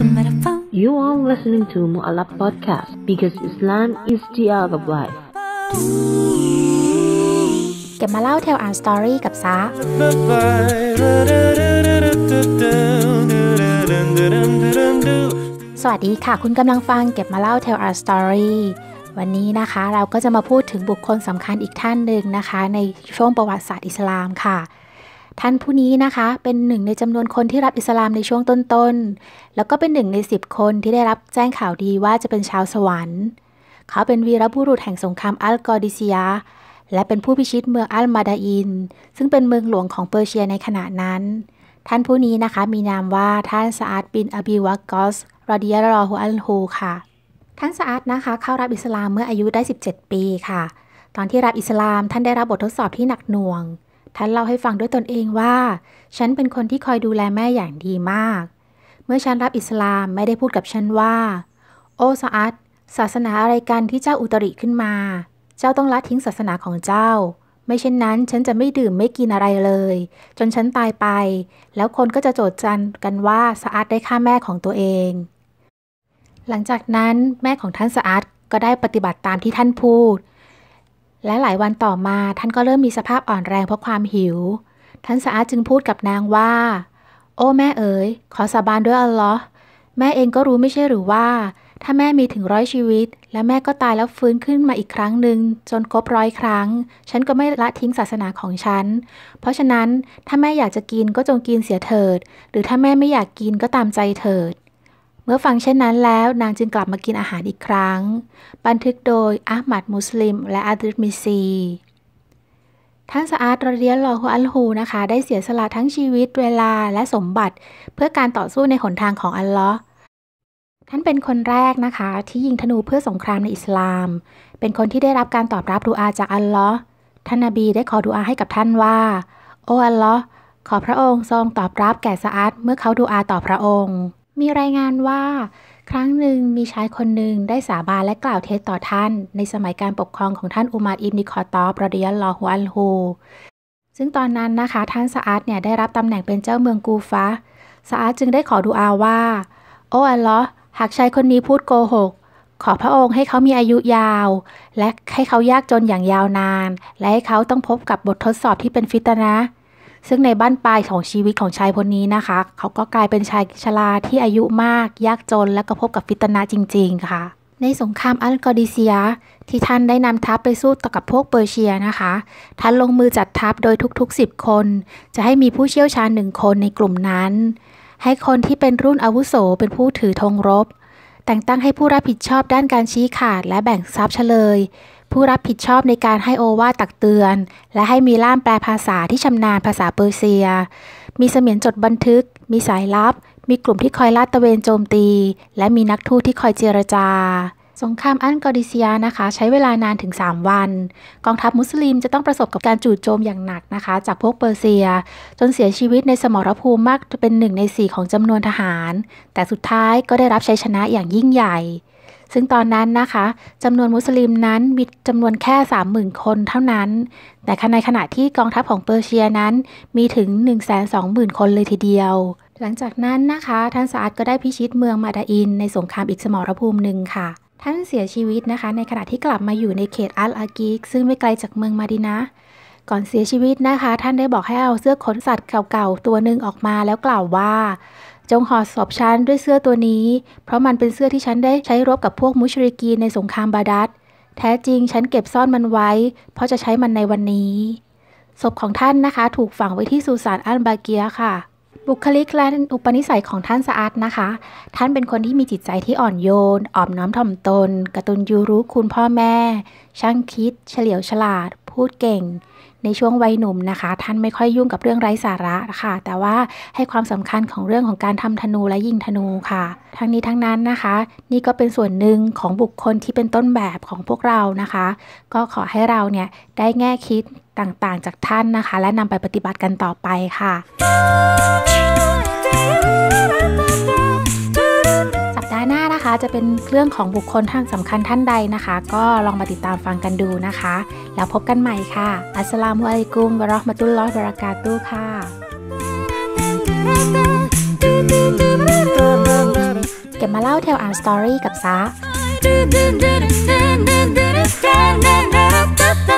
You are listening to Mu'alab Podcast because Islam is the art of life เก็บมาเล่า Tell Our Story กับซาสวัสดีค่ะ คุณกำลังฟังเก็บมาเล่า Tell Our Story วันนี้นะคะเราก็จะมาพูดถึงบุคคลสำคัญอีกท่านหนึ่งนะคะในช่วงประวัติศาสตร์อิสลามค่ะท่านผู้นี้นะคะเป็นหนึ่งในจำนวนคนที่รับอิสลามในช่วงต้นๆ แล้วก็เป็นหนึ่งในสิบคนที่ได้รับแจ้งข่าวดีว่าจะเป็นชาวสวรรค์ เขาเป็นวีรบุรุษแห่งสงครามอัลกอดิซียา และเป็นผู้พิชิตเมืองอัลมาดาอิน ซึ่งเป็นเมืองหลวงของเปอร์เซียในขณะนั้น ท่านผู้นี้นะคะ มีนามว่าท่านซาอัดบิน อบีวักกอสรอดิยารอฮูอัลฮูค่ะ ท่านซาอัดนะคะเข้ารับอิสลามเมื่ออายุได้ 17ปีค่ะ ตอนที่รับอิสลามท่านได้รับบททดสอบที่หนักหน่วงท่านเล่าให้ฟังด้วยตนเองว่า ฉันเป็นคนที่คอยดูแลแม่อย่างดีมาก เมื่อฉันรับอิสลามไม่ได้พูดกับฉันว่า โอซาอัด ศาสนาอะไรกันที่เจ้าอุตริขึ้นมา เจ้าต้องละทิ้งศาสนาของเจ้า ไม่เช่นนั้นฉันจะไม่ดื่มไม่กินอะไรเลย จนฉันตายไป แล้วคนก็จะโจษจันกันว่า สะอาดได้ฆ่าแม่ของตัวเอง หลังจากนั้นแม่ของท่านสะอาดก็ได้ปฏิบัติตามที่ท่านพูดและหลายวันต่อมาท่านก็เริ่มมีสภาพอ่อนแรงเพราะความหิว ท่านสะอาดจึงพูดกับนางว่า โอ้แม่เอ๋ยขอสาบานด้วยอัลลอฮ์แม่เองก็รู้ไม่ใช่หรือว่า ถ้าแม่มีถึงร้อยชีวิต และแม่ก็ตายแล้วฟื้นขึ้นมาอีกครั้งหนึ่งจนครบร้อยครั้งฉันก็ไม่ละทิ้งศาสนาของฉัน เพราะฉะนั้นถ้าแม่อยากจะกินก็จงกินเสียเถิด หรือถ้าแม่ไม่อยากกินก็ตามใจเถิดเมื่อฟังเช่นนั้นแล้วนางจึงกลับมากินอาหารอีกครั้ง บันทึกโดยอาหมัดมุสลิม และอาดิมิซีท่านสะอาดรเดียลอฮุอัลฮูนะคะ ได้เสียสละทั้งชีวิตเวลาและสมบัติเพื่อการต่อสู้ในหนทางของอัลลอฮ์ท่านเป็นคนแรกนะคะ ที่ยิงธนูเพื่อสงครามในอิสลาม เป็นคนที่ได้รับการตอบรับดูอาจากอัลลอฮ์ท่านนาบีได้ขอดูอาให้กับท่านว่า โอ้อัลลอฮ์ขอพระองค์ทรงตอบรับแก่สะอาดเมื่อเขาดูอาต่อพระองค์มีรายงานว่า ครั้งหนึ่งมีชายคนหนึ่งได้สาบานและกล่าวเท็จต่อท่าน ในสมัยการปกครองของท่านอุมารอิบนิคอตอปรดิยัลลอฮุอัลฮูซึ่งตอนนั้นนะคะ ท่านสะอาดเนี่ย ได้รับตำแหน่งเป็นเจ้าเมืองกูฟะสะอาดจึงได้ขอดูอาว่า โอ้อัลลอฮ์หากชายคนนี้พูดโกหก ขอพระองค์ให้เขามีอายุยาว และให้เขายากจนอย่างยาวนาน และให้เขาต้องพบกับบททดสอบที่เป็นฟิตนะซึ่งในบ้านปลายของชีวิตของชายคนนี้นะคะ เขาก็กลายเป็นชายชราที่อายุมาก ยากจนและก็พบกับฟิตนาจริงๆค่ะ ในสงครามอัลกอดิเซียที่ท่านได้นำทัพไปสู้ต่อกับพวกเปอร์เซียนะคะ ท่านลงมือจัดทัพโดยทุกๆ 10 คน จะให้มีผู้เชี่ยวชาญหนึ่งคนในกลุ่มนั้น ให้คนที่เป็นรุ่นอาวุโส เป็นผู้ถือธงรบแต่งตั้งให้ผู้รับผิดชอบด้านการชี้ขาดและแบ่งทรัพย์เฉลย ผู้รับผิดชอบในการให้โอวาตักเตือน และให้มีล่ามแปลภาษาที่ชำนาญภาษาเปอร์เซีย มีเสมียนจดบันทึก มีสายลับ มีกลุ่มที่คอยลาดตระเวนโจมตี และมีนักทูตที่คอยเจรจาสงครามอันกอริเซียนะคะ ใช้เวลานานถึง 3 วัน กองทัพมุสลิมจะต้องประสบกับการจู่โจมอย่างหนักนะคะ จากพวกเปอร์เซีย จนเสียชีวิตในสมรภูมิมากเป็นหนึ่งใน 4 ของจำนวนทหาร แต่สุดท้ายก็ได้รับชัยชนะอย่างยิ่งใหญ่ ซึ่งตอนนั้นนะคะจำนวนมุสลิมนั้นมีจำนวนแค่30,000คนเท่านั้น แต่ในขณะที่กองทัพของเปอร์เซียนั้นมีถึง120,000 คนเลยทีเดียว หลังจากนั้นนะคะท่านสะอาดก็ได้พิชิตเมืองมาดาอินในสงครามอีกสมรภูมิหนึ่งค่ะท่านเสียชีวิตนะคะ ในขณะที่กลับมาอยู่ในเขตอัลอากีกซึ่งไม่ไกลจากเมืองมาดินะ ก่อนเสียชีวิตนะคะ ท่านได้บอกให้เอาเสื้อขนสัตว์เก่า ๆ ตัวหนึ่งออกมาแล้วกล่าวว่า จงห่อศพฉันด้วยเสื้อตัวนี้ เพราะมันเป็นเสื้อที่ฉันได้ใช้รบกับพวกมุชริกีในสงครามบาดัดแท้จริงฉันเก็บซ่อนมันไว้ เพราะจะใช้มันในวันนี้ ศพของท่านนะคะ ถูกฝังไว้ที่สุสานอัลบาเกียค่ะบุคลิกและอุปนิสัยของท่านสะอาดนะคะ ท่านเป็นคนที่มีจิตใจที่อ่อนโยนอ่อมน้อมถ่อมตน กระตุนยูรู้คุณพ่อแม่ ช่างคิด เฉลียวฉลาด พูดเก่ง ในช่วงวัยหนุ่มนะคะ ท่านไม่ค่อยยุ่งกับเรื่องไร้สาระค่ะ แต่ว่าให้ความสำคัญของเรื่องของการทำธนูและยิงธนูค่ะ ทั้งนี้ทั้งนั้นนะคะ นี่ก็เป็นส่วนหนึ่งของบุคคลที่เป็นต้นแบบของพวกเรานะคะ ก็ขอให้เราเนี่ยได้แง่คิดต่างๆ จากท่านนะคะ และนำไปปฏิบัติกันต่อไปค่ะจะเป็นเรื่องของบุคคลทางสำคัญท่านใดนะคะ ก็ลองมาติดตามฟังกันดูนะคะ แล้วพบกันใหม่ค่ะอัสสลามุอะลัยกุมวะราะห์มะตุลลอฮ์บะเราะกาตุค่ะ เก็บมาเล่าเทลอาร์สตอรี่กับซา